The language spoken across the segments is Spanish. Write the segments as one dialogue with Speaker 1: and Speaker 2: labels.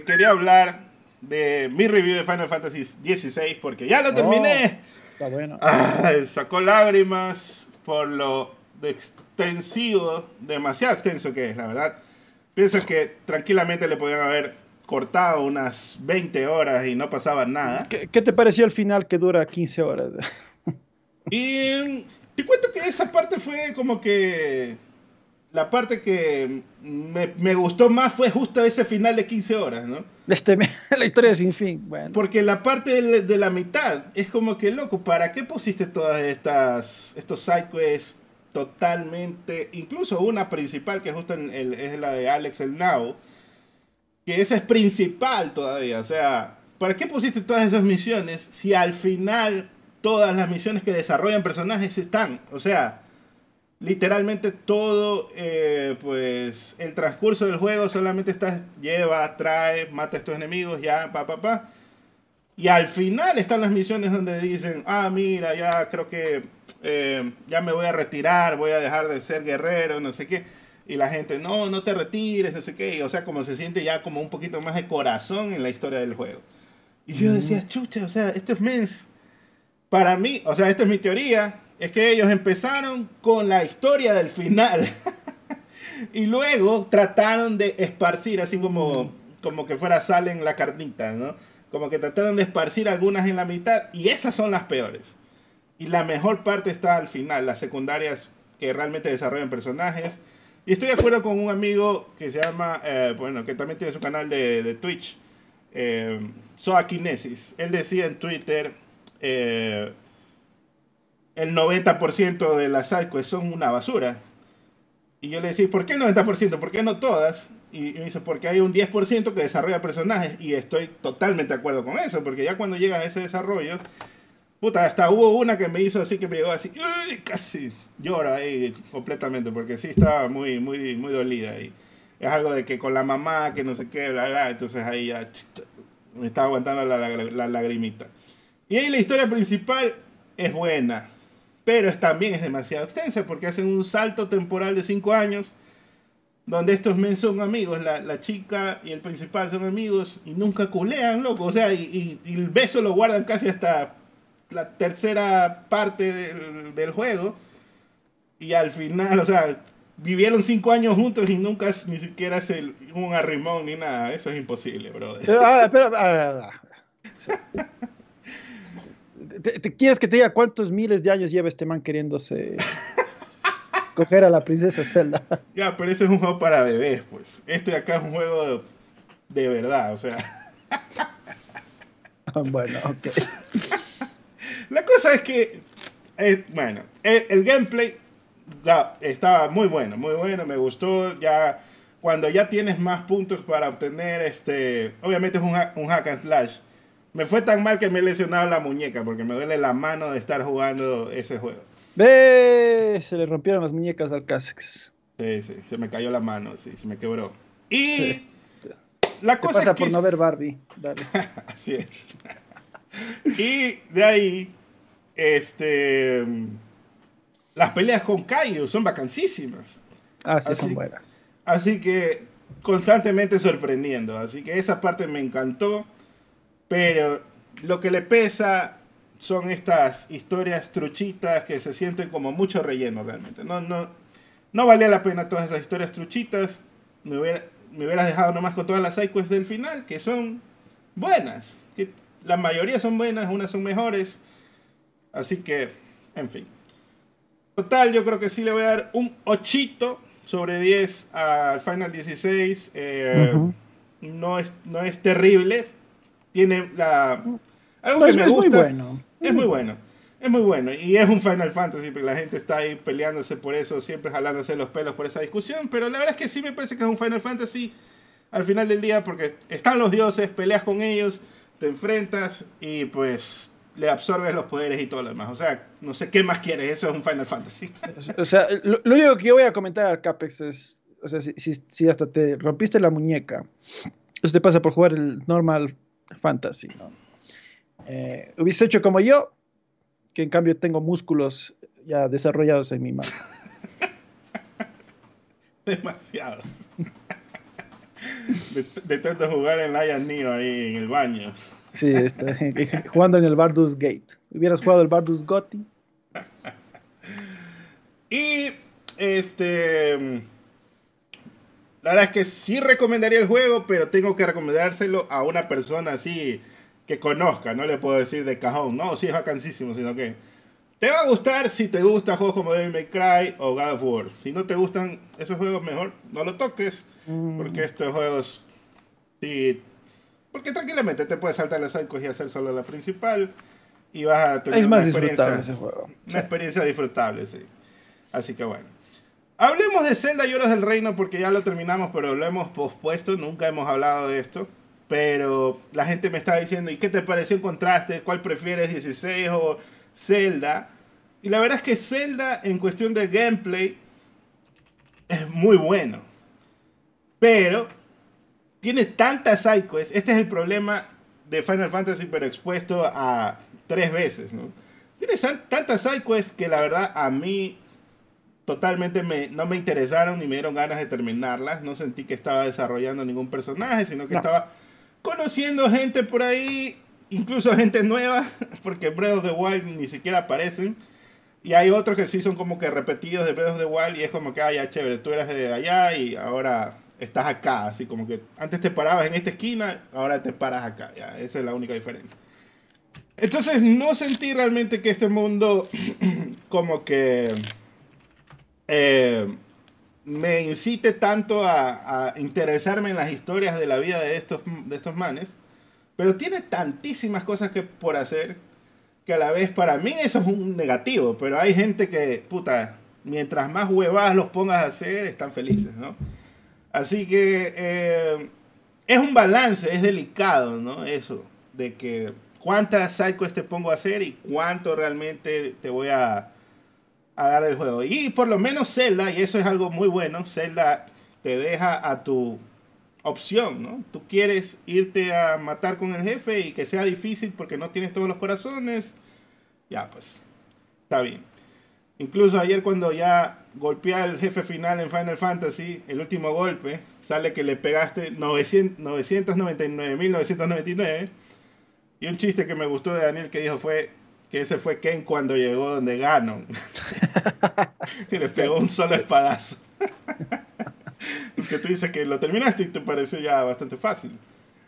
Speaker 1: quería hablar de mi review de Final Fantasy XVI porque ya lo oh, terminé. está bueno. Ah, sacó lágrimas por lo extensivo, demasiado extenso que es, la verdad. Pienso que tranquilamente le podían haber cortado unas 20 horas y no pasaba nada. qué
Speaker 2: te pareció el final que dura 15 horas?
Speaker 1: y te cuento que esa parte fue como que la parte que me, gustó más fue justo ese final de 15 horas, ¿no? Este, la historia sin fin, bueno. Porque la parte de, la mitad es como que, loco, ¿para qué pusiste todas estas, estos sidequests totalmente, incluso una principal que justo es la de Alex el Nao, que esa es principal todavía, o sea, ¿para qué pusiste todas esas misiones si al final todas las misiones que desarrollan personajes están, o sea literalmente todo eh, pues el transcurso del juego solamente estás lleva trae mata a estos enemigos ya pa pa pa y al final están las misiones donde dicen ah mira ya creo que eh, ya me voy a retirar voy a dejar de ser guerrero no sé qué y la gente no no te retires no sé qué o sea como se siente ya como un poquito más de corazón en la historia del juego y yo decía mm. chucha o sea este es mens para mí o sea esta es mi teoría es que ellos empezaron con la historia del final y luego trataron de esparcir, así como, como que fuera sal en la carnita, ¿no? Como que trataron de esparcir algunas en la mitad y esas son las peores. Y la mejor parte está al final, las secundarias que realmente desarrollan personajes. Y estoy de acuerdo con un amigo que se llama, eh, bueno, que también tiene su canal de, Twitch, eh, Soakinesis. Él decía en Twitter, eh, el 90% de las sidequests son una basura. Y yo le decía, ¿por qué el 90%? ¿Por qué no todas? Y, me dice, porque hay un 10% que desarrolla personajes. Y estoy totalmente de acuerdo con eso, porque ya cuando llega a ese desarrollo, puta, hasta hubo una que me hizo así que me llegó así, casi llora ahí completamente, porque sí estaba muy, muy, muy dolida. ahí. es algo de que con la mamá, que no sé qué, bla, bla. Entonces ahí ya me estaba aguantando la lagrimita. Y ahí la historia principal es buena pero también es demasiado extensa porque hacen un salto temporal de 5 años donde estos men son amigos, la, la, chica y el principal son amigos y nunca culean, loco. O sea, y, el beso lo guardan casi hasta la tercera parte del, del, juego. Y al final, o sea, vivieron cinco años juntos y nunca ni siquiera se un arrimón ni nada. Eso es imposible, brother. Pero, a ver, a ver,
Speaker 2: quieres que te diga cuántos miles de años lleva este man queriéndose coger a la princesa Zelda.
Speaker 1: Ya, pero ese es un juego para bebés, pues. Este acá es un juego de, verdad, o sea.
Speaker 2: Ah, bueno, ok.
Speaker 1: La cosa es que, eh, bueno, el, gameplay estaba muy bueno, muy bueno, me gustó. Ya, cuando ya tienes más puntos para obtener, este, obviamente es un, un hack and slash. Me fue tan mal que me he lesionado la muñeca porque me duele la mano de estar jugando ese juego.
Speaker 2: Se le rompieron las muñecas
Speaker 1: al Casex. Sí, sí, se me cayó la mano, sí, se me quebró. Y la cosa por no ver Barbie, Así es. y de ahí, este, las peleas con Caio son bacancísimas. Ah, sí, así, son buenas. Así que constantemente sorprendiendo. Así que esa parte me encantó. Pero lo que le pesa son estas historias truchitas que se sienten como mucho relleno realmente. No, no, valía la pena todas esas historias truchitas. Me, hubieras dejado nomás con todas las sidequests del final, que son buenas. Que la mayoría son buenas, unas son mejores. Así que, en fin. Total, yo creo que sí le voy a dar un ochito sobre 10 al Final 16. Eh, no, es, no es terrible, tiene la. Pues es Muy bueno. Es muy bueno. Es muy bueno. Y es un Final Fantasy, porque la gente está ahí peleándose por eso, siempre jalándose los pelos por esa discusión. Pero la verdad es que sí me parece que es un Final Fantasy al final del día, porque están los dioses, peleas con ellos, te enfrentas y pues le absorbes los poderes y todo lo demás. O sea, no sé qué más quieres, eso es un Final Fantasy.
Speaker 2: O sea, lo, único que yo voy a comentar al Capex es, o sea, si, si hasta te rompiste la muñeca, eso te pasa por jugar el normal fantasy. ¿no? Eh, hubiese hecho como yo, que en cambio tengo músculos ya desarrollados en mi mano.
Speaker 1: Demasiados. de, tanto jugar en Lion Neo ahí en el baño.
Speaker 2: Sí, este, jugando en el Bardus Gate.
Speaker 1: Hubieras jugado el Bardus Gotti. y este la verdad es que sí recomendaría el juego, pero tengo que recomendárselo a una persona así que conozca. No le puedo decir de cajón, no, sí es vacancísimo, sino que te va a gustar si te gusta juegos como Devil May Cry o God of War. Si no te gustan esos juegos, mejor no lo toques, mm. porque estos juegos sí porque tranquilamente te puedes saltar las arcos y hacer solo la principal. Y vas a tener una, experiencia, ese
Speaker 2: una
Speaker 1: experiencia disfrutable, sí. Así que bueno. Hablemos de Zelda y Horas del Reino porque ya lo terminamos, pero lo hemos pospuesto, nunca hemos hablado de esto. Pero la gente me está diciendo, ¿y qué te pareció en contraste? ¿Cuál prefieres, 16 o Zelda? Y la verdad es que Zelda en cuestión de gameplay es muy bueno. Pero tiene tantas sidequests. Este es el problema de Final Fantasy, pero expuesto a tres veces. Tiene tantas sidequests que la verdad a mí totalmente no me interesaron ni me dieron ganas de terminarlas. No sentí que estaba desarrollando ningún personaje, sino que estaba conociendo gente por ahí, incluso gente nueva, porque Breath of the Wild ni siquiera aparecen. Y hay otros que sí son como que repetidos de Breath of the Wild y es como que, ay ah, ya chévere, tú eras de allá y ahora estás acá. Así como que antes te parabas en esta esquina, ahora te paras acá. esa es la única diferencia. Entonces no sentí realmente que este mundo como que eh, me incite tanto a, interesarme en las historias de la vida de estos, de estos manes, pero tiene tantísimas cosas que por hacer que a la vez para mí eso es un negativo, pero hay gente que, puta, mientras más huevadas los pongas a hacer, están felices, ¿no? Así que eh, es un balance, es delicado, ¿no? Eso, de que cuántas psychos te pongo a hacer y cuánto realmente te voy a dar el juego. Y por lo menos Zelda, y eso es algo muy bueno, Zelda te deja a tu opción, ¿no? Tú quieres irte a matar con el jefe y que sea difícil porque no tienes todos los corazones. Ya, pues, está bien. Incluso ayer cuando ya golpeé al jefe final en Final Fantasy, el último golpe, sale que le pegaste 999.999. y un chiste que me gustó de Daniel que dijo fue que ese fue Ken cuando llegó donde ganó y le pegó un solo espadazo. que tú dices que lo terminaste y te pareció ya bastante fácil.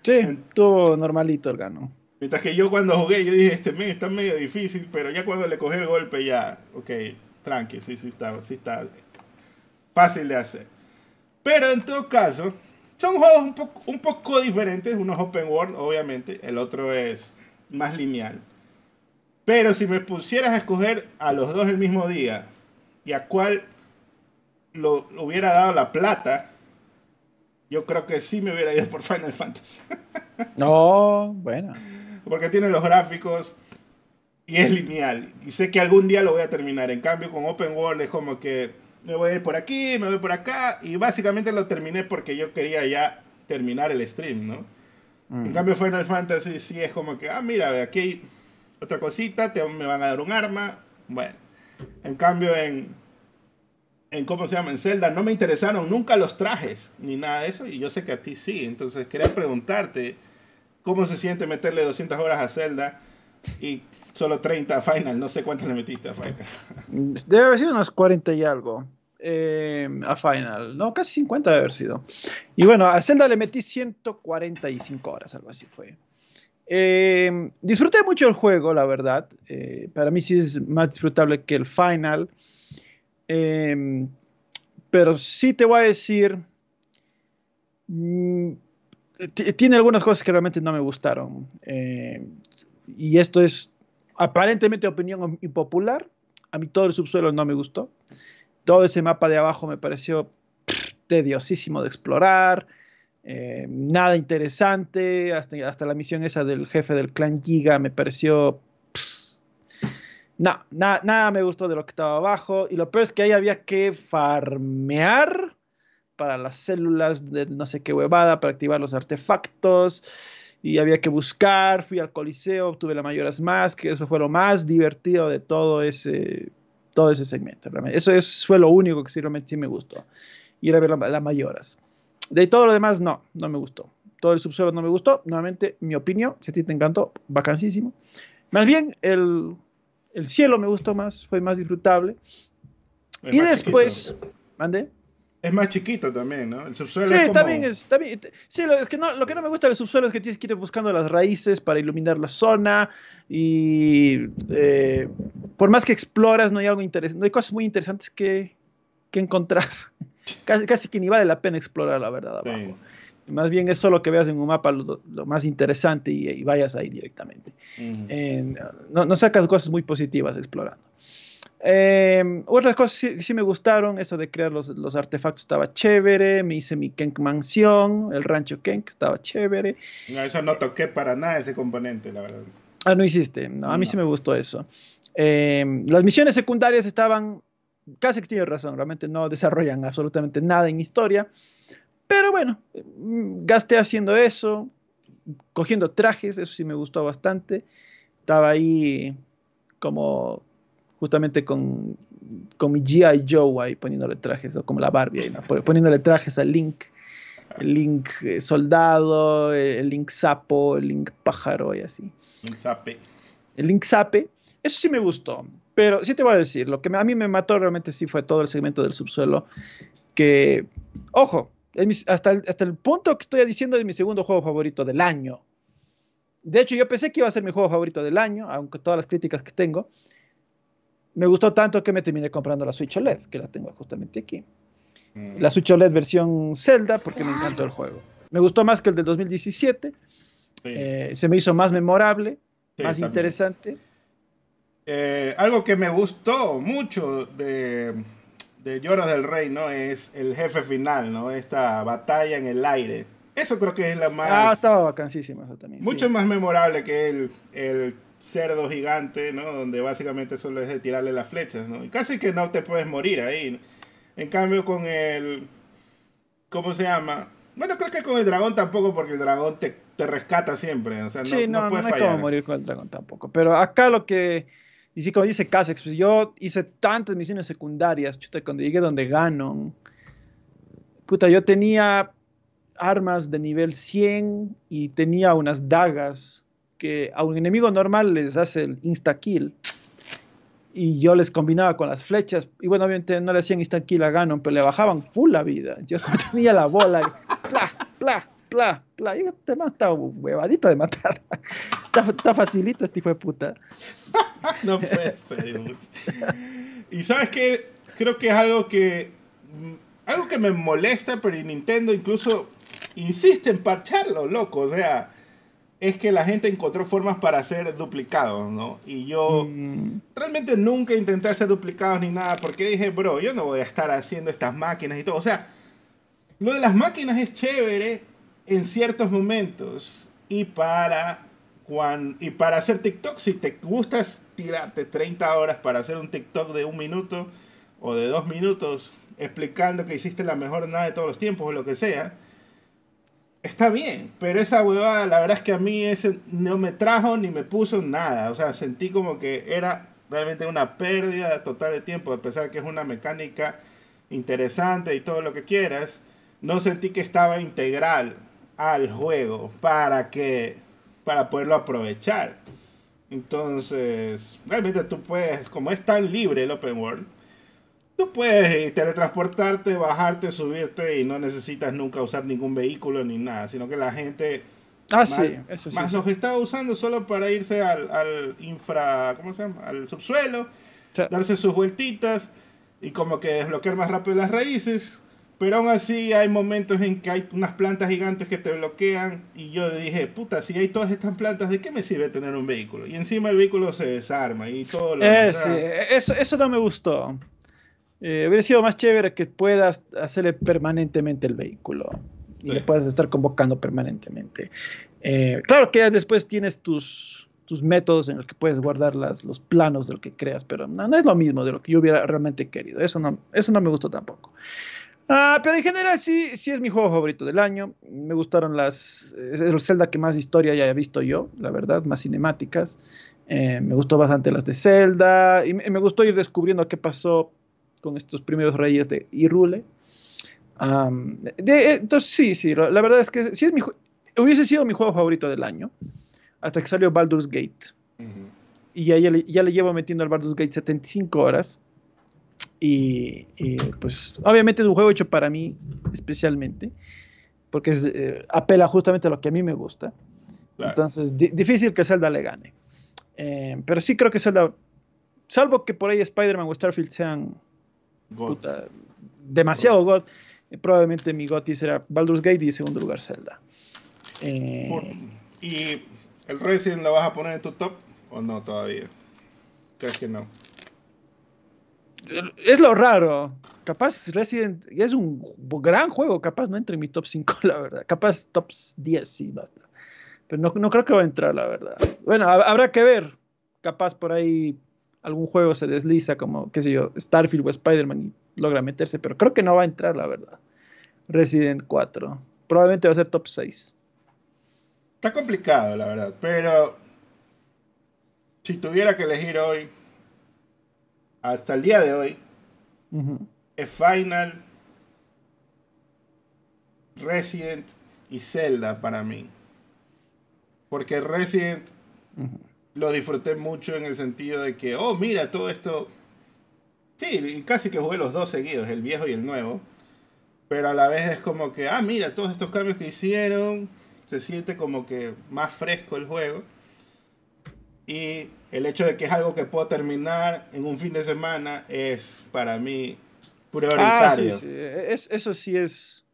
Speaker 1: Sí, todo normalito el gano. Mientras que yo cuando jugué, yo dije, este men está medio difícil, pero ya cuando le cogí el golpe, ya, ok, tranqui, sí, sí está, sí está fácil de hacer. Pero en todo caso, son juegos un poco, un poco diferentes. Uno es open world, obviamente, el otro es más lineal. Pero si me pusieras a escoger a los dos el mismo día y a cuál lo, hubiera dado la plata, yo creo que sí me hubiera ido por Final Fantasy. No, oh, bueno. Porque tiene los gráficos y es lineal. Y sé que algún día lo voy a terminar. En cambio, con Open World es como que me voy a ir por aquí, me voy por acá. Y básicamente lo terminé porque yo quería ya terminar el stream, ¿no? En mm. cambio, Final Fantasy sí es como que, ah, mira, aquí otra cosita, te, me van a dar un arma. Bueno, en cambio en, en cómo se llama, en Zelda, no me interesaron nunca los trajes ni nada de eso, y yo sé que a ti sí, entonces quería preguntarte cómo se siente meterle 200 horas a Zelda y solo 30 a Final, no sé cuántas le metiste a Final.
Speaker 2: Mm, debe haber sido unas 40 y algo. Eh, a Final, no, casi 50 debe haber sido. Y bueno, a Zelda le metí 145 horas, algo así fue. Eh, disfruté mucho el juego, la verdad. Eh, para mí sí es más disfrutable que el final. Em, pero sí te voy a decir, mm, tiene algunas cosas que realmente no me gustaron. Eh, y esto es aparentemente opinión impopular. A mí todo el subsuelo no me gustó. Todo ese mapa de abajo me pareció tediosísimo de explorar. Eh, nada interesante, hasta, la misión esa del jefe del clan Giga me pareció... No, nada me gustó de lo que estaba abajo. Y lo peor es que ahí había que farmear para las células de no sé qué huevada, para activar los artefactos. Y había que buscar, fui al Coliseo, obtuve la Mayoras Más, que eso fue lo más divertido de todo ese, todo ese segmento. Eso, es, fue lo único que sí, realmente sí me gustó, ir a ver las la Mayoras. De todo lo demás, no, no me gustó. Todo el subsuelo no me gustó. Nuevamente, mi opinión, si a ti te encantó, bacanísimo. Más bien, el, cielo me gustó más, fue más disfrutable. y después,
Speaker 1: ¿Mande? Es más chiquito también, ¿no? El subsuelo. es como... también
Speaker 2: es. También, eh, lo, es que no, lo que no me gusta del subsuelo es que tienes que ir buscando las raíces para iluminar la zona. Y eh, por más que exploras, no hay algo interesante. No hay cosas muy interesantes que, que encontrar. casi, casi que ni vale la pena explorar la verdad Más bien es solo que veas en un mapa lo, más interesante y, vayas ahí directamente. no, sacas cosas muy positivas explorando. Em, otras cosas que sí, me gustaron, eso de crear los, los, artefactos estaba chévere, me hice mi Kenk mansión, el rancho Kenk estaba
Speaker 1: chévere. No, eso no toqué para nada ese componente, la verdad.
Speaker 2: Ah, no hiciste, no, a mí sí me gustó eso. Em, las misiones secundarias estaban Kasek tiene razón, realmente no desarrollan absolutamente nada en historia. Pero bueno, mm, gasté haciendo eso, cogiendo trajes, eso sí me gustó bastante. Estaba ahí como justamente con, con mi GI Joe ahí poniéndole trajes, o como la Barbie ahí, poniéndole trajes al Link, el Link eh, soldado, el Link sapo, el Link pájaro y así. Link El Link sape, eso sí me gustó. Pero sí te voy a decir, lo que a mí me mató realmente sí fue todo el segmento del subsuelo, que, ojo, hasta, el, hasta el punto que estoy diciendo es mi segundo juego favorito del año. De hecho, yo pensé que iba a ser mi juego favorito del año, aunque todas las críticas que tengo, me gustó tanto que me terminé comprando la Switch OLED, que la tengo justamente aquí. Mm. La Switch OLED versión Zelda, porque me encantó el juego. Me gustó más que el del 2017, eh, se me hizo más memorable, más interesante
Speaker 1: eh, algo que me gustó mucho de, de Lloros del Rey, ¿no? Es el jefe final, ¿no? Esta batalla en el aire. Eso creo que es la más... Ah,
Speaker 2: estaba bacanísimo eso también.
Speaker 1: Mucho más memorable que el, el cerdo gigante, ¿no? Donde básicamente solo es de tirarle las flechas, ¿no? Y casi que no te puedes morir ahí. En cambio con el... ¿Cómo se llama? Bueno, creo que con el dragón tampoco, porque el dragón te, te rescata siempre. no, sí, no, no, puedes
Speaker 2: morir con el dragón tampoco. Pero acá lo que y sí, como dice Casex, pues yo hice tantas misiones secundarias, chuta, cuando llegué donde Ganon, puta, yo tenía armas de nivel 100 y tenía unas dagas que a un enemigo normal les hace el insta-kill. Y yo les combinaba con las flechas. Y bueno, obviamente no le hacían insta-kill a Ganon, pero le bajaban full la vida. Yo tenía la bola y ¡pla, pla la, la, este man está huevadito de matar. está, facilito este hijo de puta.
Speaker 1: no puede ser. y sabes que creo que es algo que. Mm, algo que me molesta, pero Nintendo incluso insiste en parcharlo, loco. O sea, es que la gente encontró formas para hacer duplicados, ¿no? Y yo mm. realmente nunca intenté hacer duplicados ni nada, porque dije, bro, yo no voy a estar haciendo estas máquinas y todo. O sea, lo de las máquinas es chévere en ciertos momentos y para, cuando, y para hacer TikTok, si te gustas tirarte 30 horas para hacer un TikTok de un minuto o de dos minutos explicando que hiciste la mejor nada de todos los tiempos o lo que sea, está bien, pero esa huevada, la verdad es que a mí ese no me trajo ni me puso nada. O sea, sentí como que era realmente una pérdida total de tiempo, a pesar de que es una mecánica interesante y todo lo que quieras. No sentí que estaba integral al juego para que para poderlo aprovechar. Entonces, realmente tú puedes, como es tan libre el open world, tú puedes eh, teletransportarte, bajarte, subirte y no necesitas nunca usar ningún vehículo ni nada, sino que la gente
Speaker 2: así ah, más, eso sí, más los
Speaker 1: estaba usando solo para irse al, al infra, ¿cómo se llama? Al subsuelo, darse sus vueltitas y como que desbloquear más rápido las raíces pero aún así hay momentos en que hay unas plantas gigantes que te bloquean y yo dije, puta, si hay todas estas plantas, ¿de qué me sirve tener un vehículo? Y encima el vehículo se desarma y todo lo eh,
Speaker 2: eso, no me gustó. Eh, hubiera sido más chévere que puedas hacerle permanentemente el vehículo y le puedas estar convocando permanentemente. Eh, claro que después tienes tus, tus métodos en los que puedes guardar las, los planos de lo que creas, pero no, no, es lo mismo de lo que yo hubiera realmente querido. Eso no, eso no me gustó tampoco. Ah, pero en general sí, es mi juego favorito del año. Me gustaron las. Es el Zelda que más historia ya he visto yo, la verdad, más cinemáticas. Eh, me gustó bastante las de Zelda. Y me, gustó ir descubriendo qué pasó con estos primeros reyes de Irule. Eh, entonces, sí, sí, la, verdad es que sí es mi, hubiese sido mi juego favorito del año. Hasta que salió Baldur's Gate. Y ya ya le llevo metiendo al Baldur's Gate 75 horas. Y, pues obviamente es un juego hecho para mí especialmente, porque eh, apela justamente a lo que a mí me gusta. Entonces, difícil que Zelda le gane. Eh, pero sí creo que Zelda, salvo que por ahí Spider-Man o Starfield sean demasiado god, eh, probablemente mi God será Baldur's Gate y en segundo lugar Zelda.
Speaker 1: ¿Y el Resident la vas a poner en tu top o no todavía? ¿Crees que no?
Speaker 2: es lo raro. Capaz Resident es un gran juego, capaz no entre en mi top 5, la verdad. Capaz top 10 sí basta. Pero no, no creo que va a entrar, la verdad. Bueno, habrá que ver. Capaz por ahí algún juego se desliza como, qué sé yo, Starfield o Spider-Man y logra meterse, pero creo que no va a entrar, la verdad. Resident 4. Probablemente va a ser top 6.
Speaker 1: Está complicado, la verdad, pero si tuviera que elegir hoy, hasta el día de hoy es Final, Resident y Zelda para mí. Porque Resident lo disfruté mucho en el sentido de que, oh, mira, todo esto... Sí, casi que jugué los dos seguidos, el viejo y el nuevo. Pero a la vez es como que, ah, mira, todos estos cambios que hicieron, se siente como que más fresco el juego. Y el hecho de que es algo que puedo terminar en un fin de semana es para mí prioritario. Ah, sí,
Speaker 2: sí. eso sí es.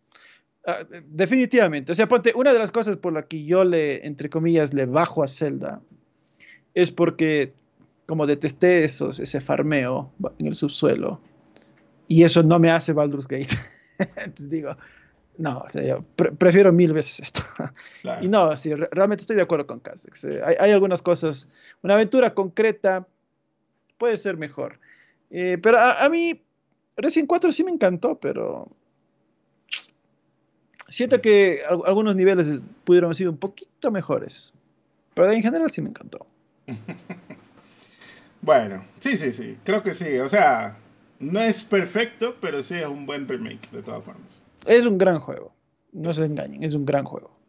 Speaker 2: Ah, definitivamente. O sea, ponte, una de las cosas por la que yo le, entre comillas, le bajo a Zelda es porque, como detesté eso, ese farmeo en el subsuelo, y eso no me hace Baldur's Gate. Entonces digo, no, o yo prefiero mil veces esto. Y no, sí, realmente estoy de acuerdo con Kazakh. Eh, hay, algunas cosas, una aventura concreta puede ser mejor. Eh, pero a, mí, Resident 4 sí me encantó, pero siento que algunos niveles pudieron haber sido un poquito mejores. Pero en general sí me encantó.
Speaker 1: bueno, sí, sí, sí, creo que sí. O sea, no es perfecto, pero sí es un buen remake, de todas formas.
Speaker 2: Es un gran juego. No se engañen, es un gran juego.